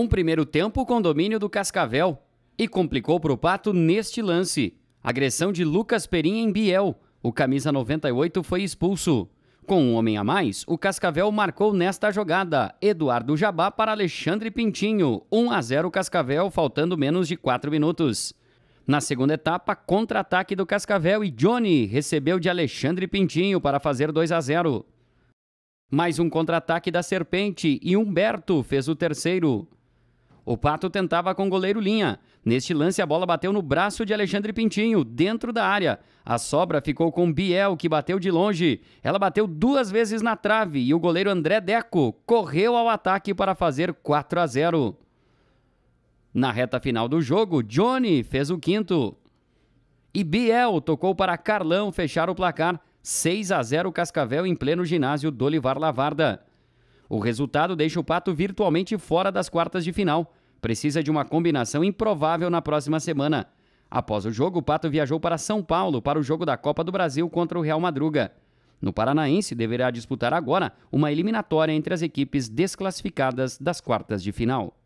Um primeiro tempo com domínio do Cascavel e complicou para o Pato neste lance. Agressão de Lucas Perim em Biel. O camisa 98 foi expulso. Com um homem a mais, o Cascavel marcou nesta jogada. Eduardo Jabá para Alexandre Pintinho. 1 a 0 Cascavel, faltando menos de 4 minutos. Na segunda etapa, contra-ataque do Cascavel e Johnny recebeu de Alexandre Pintinho para fazer 2 a 0. Mais um contra-ataque da Serpente e Humberto fez o terceiro. O Pato tentava com goleiro linha. Neste lance, a bola bateu no braço de Alexandre Pintinho, dentro da área. A sobra ficou com Biel, que bateu de longe. Ela bateu duas vezes na trave e o goleiro André Deco correu ao ataque para fazer 4 a 0. Na reta final do jogo, Johnny fez o quinto. E Biel tocou para Carlão fechar o placar 6 a 0 Cascavel em pleno ginásio Dolivar Lavarda. O resultado deixa o Pato virtualmente fora das quartas de final precisa de uma combinação improvável na próxima semana. Após o jogo, o Pato viajou para São Paulo para o jogo da Copa do Brasil contra o Real Madruga. No Paranaense, deverá disputar agora uma eliminatória entre as equipes desclassificadas das quartas de final.